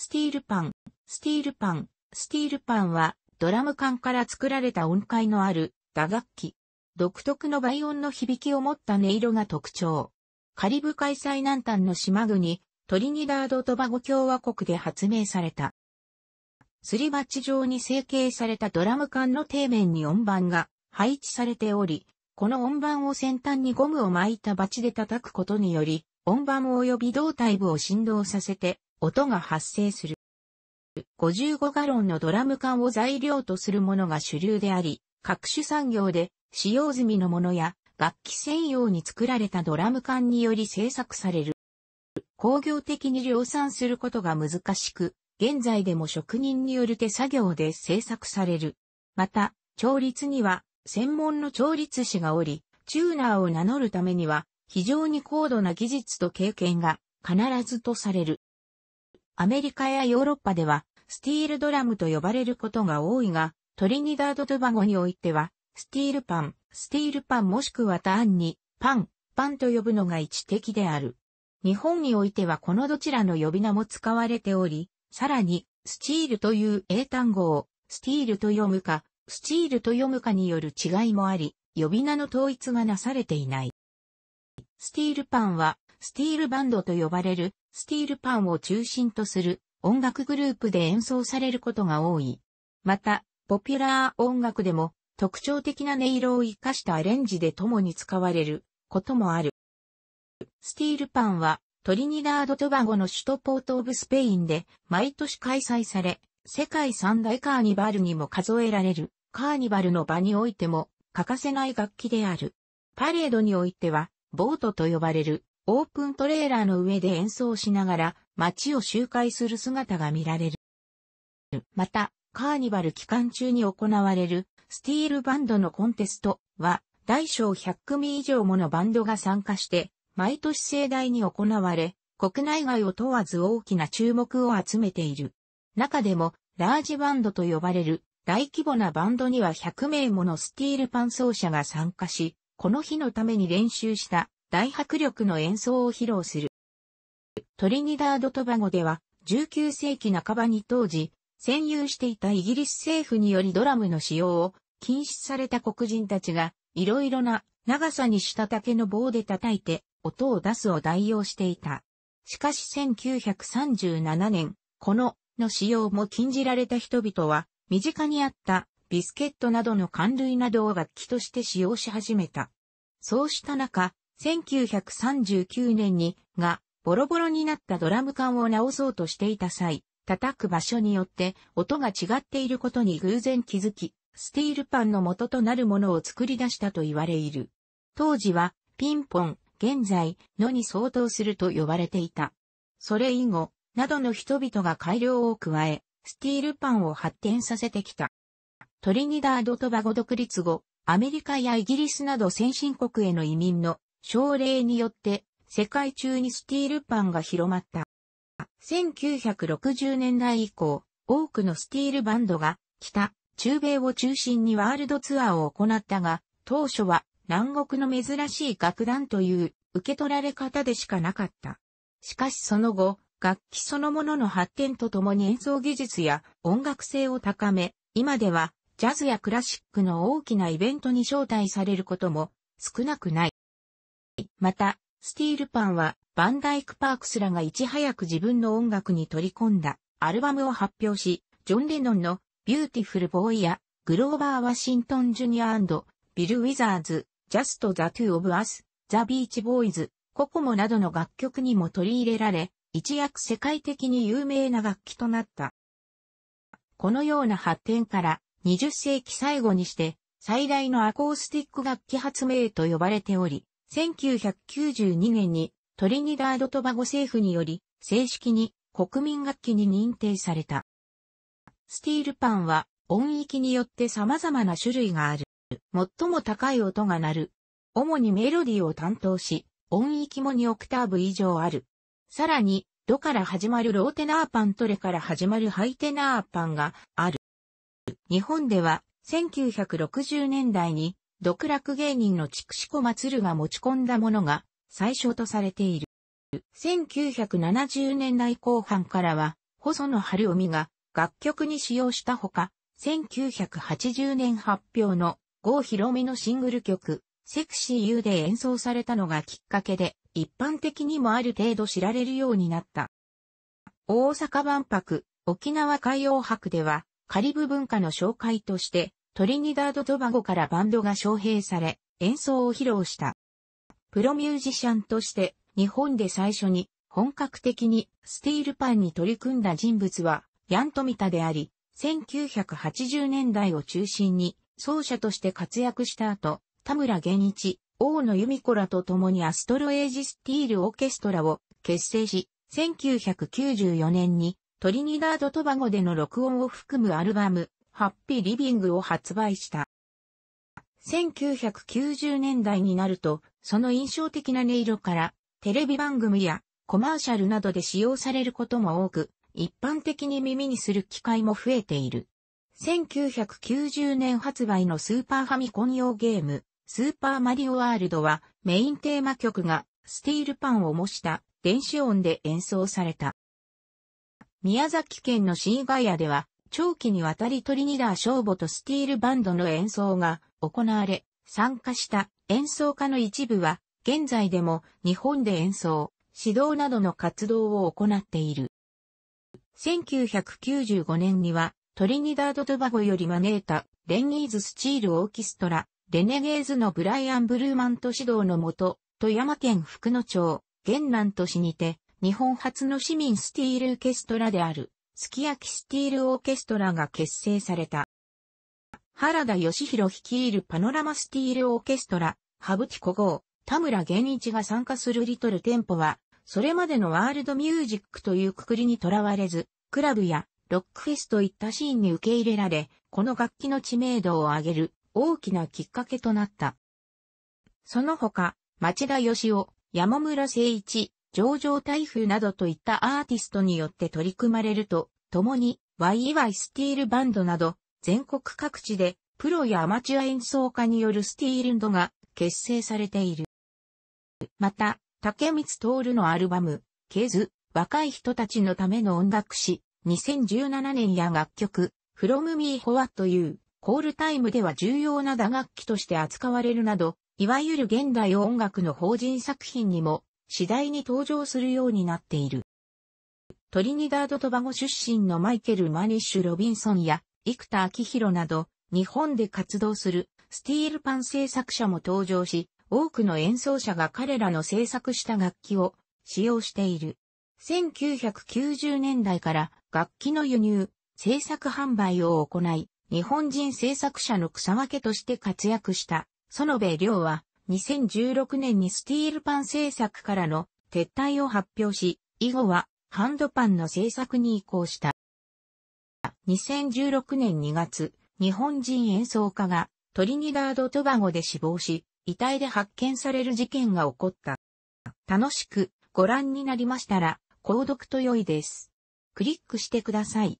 スティールパン、スティールパン、スティールパンはドラム缶から作られた音階のある打楽器。独特の倍音の響きを持った音色が特徴。カリブ海最南端の島国、トリニダード・トバゴ共和国で発明された。すり鉢状に成形されたドラム缶の底面に音盤が配置されており、この音盤を先端にゴムを巻いたバチで叩くことにより、音盤及び胴体部を振動させて、音が発生する。55ガロンのドラム缶を材料とするものが主流であり、各種産業で使用済みのものや楽器専用に作られたドラム缶により制作される。工業的に量産することが難しく、現在でも職人による手作業で制作される。また、調律には専門の調律師がおり、チューナーを名乗るためには非常に高度な技術と経験が必ずとされる。アメリカやヨーロッパでは、スティールドラムと呼ばれることが多いが、トリニダード・トバゴにおいては、スティールパン、スティールパンもしくはターンに、パン、パンと呼ぶのが一的である。日本においてはこのどちらの呼び名も使われており、さらに、スチールという英単語を、スティールと読むか、スチールと読むかによる違いもあり、呼び名の統一がなされていない。スティールパンは、スティールバンドと呼ばれるスティールパンを中心とする音楽グループで演奏されることが多い。また、ポピュラー音楽でも特徴的な音色を活かしたアレンジで共に使われることもある。スティールパンはトリニダード・トバゴの首都ポート・オブ・スペインで毎年開催され、世界三大カーニバルにも数えられるカーニバルの場においても欠かせない楽器である。パレードにおいてはボートと呼ばれるオープントレーラーの上で演奏しながら街を周回する姿が見られる。また、カーニバル期間中に行われるスティールバンドのコンテストは、大小100組以上ものバンドが参加して、毎年盛大に行われ、国内外を問わず大きな注目を集めている。中でも、ラージバンドと呼ばれる大規模なバンドには100名ものスティールパン奏者が参加し、この日のために練習した大迫力の演奏を披露する。トリニダード・トバゴでは、19世紀半ばに当時、占有していたイギリス政府によりドラムの使用を禁止された黒人たちが、いろいろな長さにした竹の棒で叩いて音を出すを代用していた。しかし1937年、このの使用も禁じられた人々は、身近にあったビスケットなどの寒類などを楽器として使用し始めた。そうした中、1939年に、が、ボロボロになったドラム缶を直そうとしていた際、叩く場所によって音が違っていることに偶然気づき、スティールパンの元となるものを作り出したと言われいる。当時は、ピンポン、現在のに相当すると呼ばれていた。それ以後、などの人々が改良を加え、スティールパンを発展させてきた。トリニダード・トバゴ独立後、アメリカやイギリスなど先進国への移民の奨励によって世界中にスティールパンが広まった。1960年代以降、多くのスティールバンドが北、中米を中心にワールドツアーを行ったが、当初は南国の珍しい楽団という受け取られ方でしかなかった。しかしその後、楽器そのものの発展とともに演奏技術や音楽性を高め、今ではジャズやクラシックの大きなイベントに招待されることも少なくない。また、スティールパンは、バンダイク・パークスらがいち早く自分の音楽に取り込んだアルバムを発表し、ジョン・レノンのビューティフル・ボーイやグローバー・ワシントン・ジュニアビル・ウィザーズ、ジャスト・ザ・トゥ・オブ・アス、ザ・ビーチ・ボーイズ、ココモなどの楽曲にも取り入れられ、一躍世界的に有名な楽器となった。このような発展から20世紀最後にして最大のアコースティック楽器発明と呼ばれており、1992年にトリニダード・トバゴ政府により正式に国民楽器に認定された。スティールパンは音域によって様々な種類がある。最も高い音が鳴る。主にメロディーを担当し、音域も2オクターブ以上ある。さらに、ドから始まるローテナーパンとレから始まるハイテナーパンがある。日本では1960年代に独楽芸人の筑子小松が持ち込んだものが最初とされている。1970年代後半からは、細野晴臣が楽曲に使用したほか、1980年発表の郷ひろみのシングル曲、セクシーユーで演奏されたのがきっかけで、一般的にもある程度知られるようになった。大阪万博、沖縄海洋博では、カリブ文化の紹介として、トリニダード・トバゴからバンドが招聘され、演奏を披露した。プロミュージシャンとして、日本で最初に本格的にスティールパンに取り組んだ人物は、ヤントミタであり、1980年代を中心に奏者として活躍した後、田村玄一、大野由美子らと共にアストロエイジスティールオーケストラを結成し、1994年にトリニダード・トバゴでの録音を含むアルバム、ハッピーリビングを発売した。1990年代になると、その印象的な音色から、テレビ番組やコマーシャルなどで使用されることも多く、一般的に耳にする機会も増えている。1990年発売のスーパーファミコン用ゲーム、スーパーマリオワールドはメインテーマ曲がスティールパンを模した電子音で演奏された。宮崎県のシーガヤでは長期にわたりトリニダーーボとスティールバンドの演奏が行われ、参加した演奏家の一部は、現在でも日本で演奏、指導などの活動を行っている。1995年には、トリニダード・トバゴより招いた、レンニーズ・スチール・オーキストラ、レネゲーズのブライアン・ブルーマント指導のもと、富山県福野町、玄南都市にて、日本初の市民スティール・ケストラである。すき焼きスティールオーケストラが結成された。原田義弘率いるパノラマスティールオーケストラ、ハブティコ号、田村源一が参加するリトルテンポは、それまでのワールドミュージックというくくりにとらわれず、クラブやロックフェスといったシーンに受け入れられ、この楽器の知名度を上げる大きなきっかけとなった。その他、町田義雄、山村誠一、上場台風などといったアーティストによって取り組まれると、共に YY スティールバンドなど、全国各地でプロやアマチュア演奏家によるスティールドが結成されている。また、竹光徹のアルバム、ケズ、若い人たちのための音楽誌、2017年や楽曲、From Me What という、コールタイムでは重要な打楽器として扱われるなど、いわゆる現代音楽の法人作品にも次第に登場するようになっている。トリニダード・トバゴ出身のマイケル・マニッシュ・ロビンソンや、生田昭弘など、日本で活動するスティールパン製作者も登場し、多くの演奏者が彼らの制作した楽器を使用している。1990年代から楽器の輸入、制作販売を行い、日本人制作者の草分けとして活躍した、園部良は、2016年にスティールパン製作からの撤退を発表し、以後はハンドパンの製作に移行した。2016年2月、日本人演奏家がトリニダード・トバゴで死亡し、遺体で発見される事件が起こった。楽しくご覧になりましたら、購読と良いです。クリックしてください。